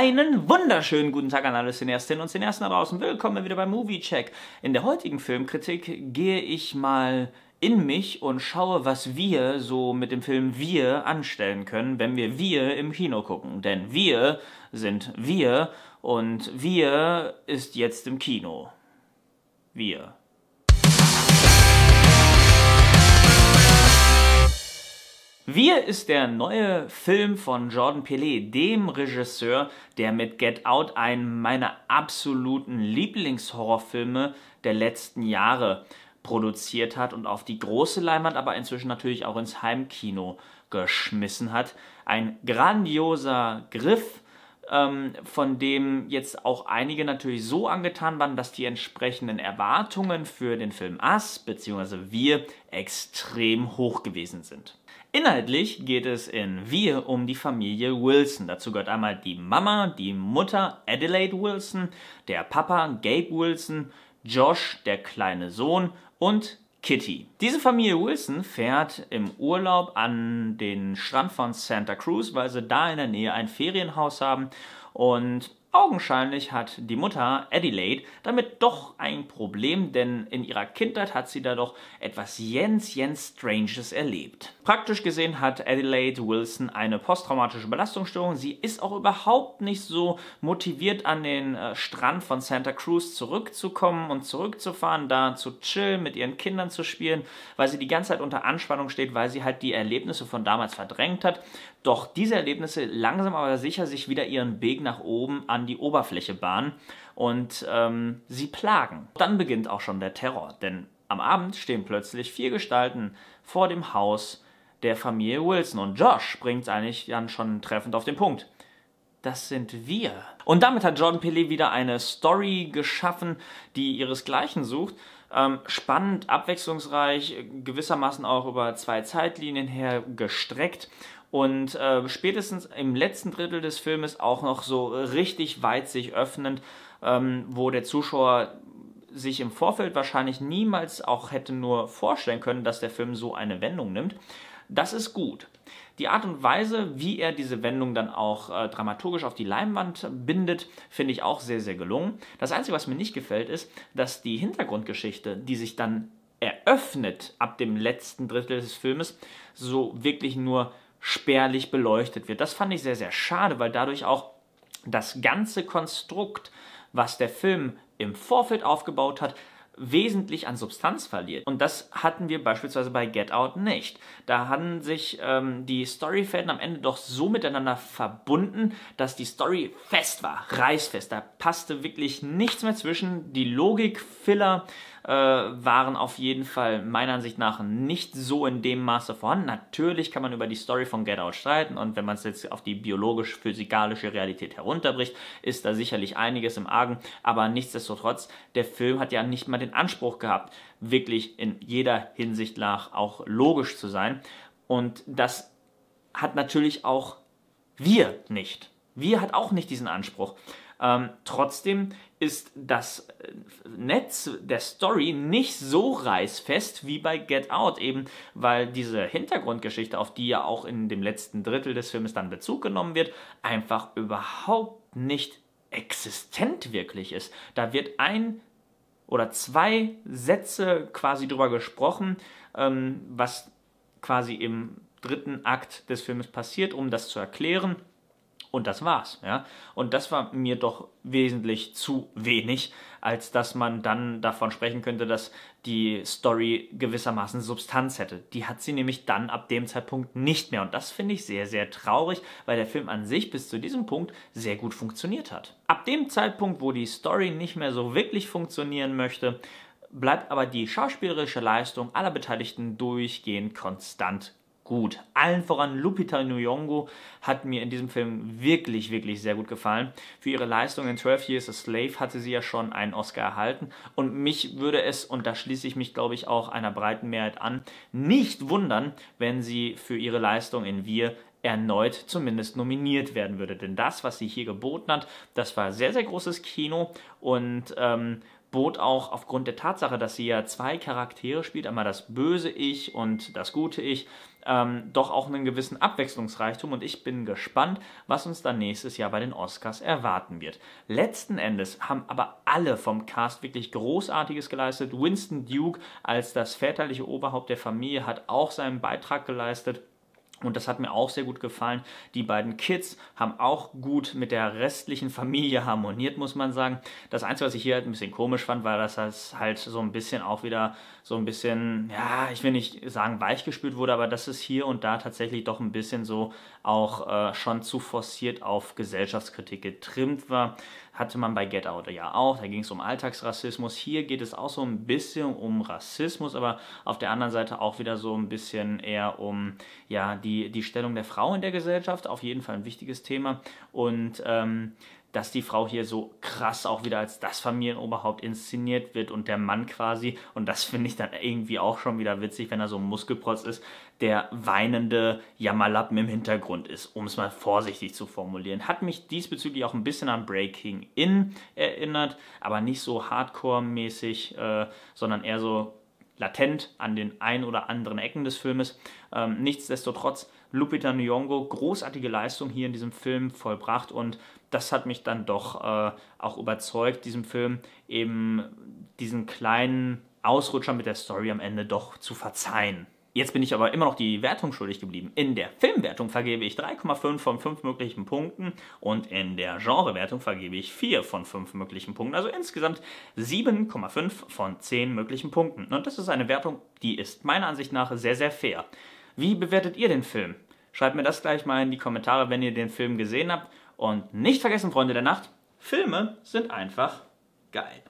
Einen wunderschönen guten Tag an alle Cineastinnen und Cineasten da draußen. Willkommen wieder beim Movie Check. In der heutigen Filmkritik gehe ich mal in mich und schaue, was wir so mit dem Film Wir anstellen können, wenn wir Wir im Kino gucken. Denn wir sind wir und wir ist jetzt im Kino. Wir. Wir ist der neue Film von Jordan Pelé, dem Regisseur, der mit Get Out einen meiner absoluten Lieblingshorrorfilme der letzten Jahre produziert hat und auf die große Leinwand, aber inzwischen natürlich auch ins Heimkino geschmissen hat. Ein grandioser Griff, ähm, von dem jetzt auch einige natürlich so angetan waren, dass die entsprechenden Erwartungen für den Film Us bzw. Wir extrem hoch gewesen sind. Inhaltlich geht es in Wir um die Familie Wilson. Dazu gehört einmal die Mama, die Mutter Adelaide Wilson, der Papa Gabe Wilson, Josh, der kleine Sohn und Kitty. Diese Familie Wilson fährt im Urlaub an den Strand von Santa Cruz, weil sie da in der Nähe ein Ferienhaus haben und Augenscheinlich hat die Mutter Adelaide damit doch ein Problem, denn in ihrer Kindheit hat sie da doch etwas Jens Jens Stranges erlebt. Praktisch gesehen hat Adelaide Wilson eine posttraumatische Belastungsstörung. Sie ist auch überhaupt nicht so motiviert, an den äh, Strand von Santa Cruz zurückzukommen und zurückzufahren, da zu chillen, mit ihren Kindern zu spielen, weil sie die ganze Zeit unter Anspannung steht, weil sie halt die Erlebnisse von damals verdrängt hat doch diese Erlebnisse langsam aber sicher sich wieder ihren Weg nach oben an die Oberfläche bahnen und ähm, sie plagen. Dann beginnt auch schon der Terror, denn am Abend stehen plötzlich vier Gestalten vor dem Haus der Familie Wilson und Josh bringt es eigentlich dann schon treffend auf den Punkt. Das sind wir. Und damit hat Jordan Pele wieder eine Story geschaffen, die ihresgleichen sucht. Ähm, spannend, abwechslungsreich, gewissermaßen auch über zwei Zeitlinien her gestreckt und äh, spätestens im letzten Drittel des Filmes auch noch so richtig weit sich öffnend, ähm, wo der Zuschauer sich im Vorfeld wahrscheinlich niemals auch hätte nur vorstellen können, dass der Film so eine Wendung nimmt. Das ist gut. Die Art und Weise, wie er diese Wendung dann auch äh, dramaturgisch auf die Leinwand bindet, finde ich auch sehr, sehr gelungen. Das Einzige, was mir nicht gefällt, ist, dass die Hintergrundgeschichte, die sich dann eröffnet ab dem letzten Drittel des Filmes, so wirklich nur spärlich beleuchtet wird. Das fand ich sehr, sehr schade, weil dadurch auch das ganze Konstrukt, was der Film im Vorfeld aufgebaut hat, wesentlich an Substanz verliert. Und das hatten wir beispielsweise bei Get Out nicht. Da hatten sich ähm, die Storyfäden am Ende doch so miteinander verbunden, dass die Story fest war, reißfest. Da passte wirklich nichts mehr zwischen. Die Logik-Filler äh, waren auf jeden Fall meiner Ansicht nach nicht so in dem Maße vorhanden. Natürlich kann man über die Story von Get Out streiten und wenn man es jetzt auf die biologisch-physikalische Realität herunterbricht, ist da sicherlich einiges im Argen, aber nichtsdestotrotz, der Film hat ja nicht mal den Anspruch gehabt, wirklich in jeder Hinsicht nach auch logisch zu sein und das hat natürlich auch wir nicht. Wir hat auch nicht diesen Anspruch. Ähm, trotzdem ist das äh, Netz der Story nicht so reißfest wie bei Get Out, eben weil diese Hintergrundgeschichte, auf die ja auch in dem letzten Drittel des Films dann Bezug genommen wird, einfach überhaupt nicht existent wirklich ist. Da wird ein oder zwei Sätze quasi drüber gesprochen, ähm, was quasi im dritten Akt des Filmes passiert, um das zu erklären und das war's. Ja? Und das war mir doch wesentlich zu wenig, als dass man dann davon sprechen könnte, dass die Story gewissermaßen Substanz hätte. Die hat sie nämlich dann ab dem Zeitpunkt nicht mehr. Und das finde ich sehr, sehr traurig, weil der Film an sich bis zu diesem Punkt sehr gut funktioniert hat. Ab dem Zeitpunkt, wo die Story nicht mehr so wirklich funktionieren möchte, bleibt aber die schauspielerische Leistung aller Beteiligten durchgehend konstant gut. Allen voran Lupita Nyong'o hat mir in diesem Film wirklich, wirklich sehr gut gefallen. Für ihre Leistung in 12 Years a Slave hatte sie ja schon einen Oscar erhalten und mich würde es, und da schließe ich mich glaube ich auch einer breiten Mehrheit an, nicht wundern, wenn sie für ihre Leistung in Wir erneut zumindest nominiert werden würde. Denn das, was sie hier geboten hat, das war sehr, sehr großes Kino und ähm, bot auch aufgrund der Tatsache, dass sie ja zwei Charaktere spielt, einmal das böse Ich und das gute Ich, ähm, doch auch einen gewissen Abwechslungsreichtum und ich bin gespannt, was uns dann nächstes Jahr bei den Oscars erwarten wird. Letzten Endes haben aber alle vom Cast wirklich Großartiges geleistet. Winston Duke als das väterliche Oberhaupt der Familie hat auch seinen Beitrag geleistet. Und das hat mir auch sehr gut gefallen. Die beiden Kids haben auch gut mit der restlichen Familie harmoniert, muss man sagen. Das Einzige, was ich hier halt ein bisschen komisch fand, war, dass das halt so ein bisschen auch wieder so ein bisschen, ja, ich will nicht sagen weichgespült wurde, aber dass es hier und da tatsächlich doch ein bisschen so auch äh, schon zu forciert auf Gesellschaftskritik getrimmt war hatte man bei Get Out ja auch, da ging es um Alltagsrassismus. Hier geht es auch so ein bisschen um Rassismus, aber auf der anderen Seite auch wieder so ein bisschen eher um ja, die, die Stellung der Frau in der Gesellschaft. Auf jeden Fall ein wichtiges Thema. Und ähm, dass die Frau hier so krass auch wieder als das Familienoberhaupt inszeniert wird und der Mann quasi, und das finde ich dann irgendwie auch schon wieder witzig, wenn er so ein Muskelprotz ist, der weinende Jammerlappen im Hintergrund ist, um es mal vorsichtig zu formulieren. Hat mich diesbezüglich auch ein bisschen an Breaking In erinnert, aber nicht so hardcore-mäßig, äh, sondern eher so latent an den ein oder anderen Ecken des Filmes. Ähm, nichtsdestotrotz, Lupita Nyong'o, großartige Leistung hier in diesem Film vollbracht und das hat mich dann doch äh, auch überzeugt, diesem Film eben diesen kleinen Ausrutscher mit der Story am Ende doch zu verzeihen. Jetzt bin ich aber immer noch die Wertung schuldig geblieben. In der Filmwertung vergebe ich 3,5 von 5 möglichen Punkten und in der Genrewertung vergebe ich 4 von 5 möglichen Punkten. Also insgesamt 7,5 von 10 möglichen Punkten. Und das ist eine Wertung, die ist meiner Ansicht nach sehr, sehr fair. Wie bewertet ihr den Film? Schreibt mir das gleich mal in die Kommentare, wenn ihr den Film gesehen habt. Und nicht vergessen, Freunde der Nacht, Filme sind einfach geil.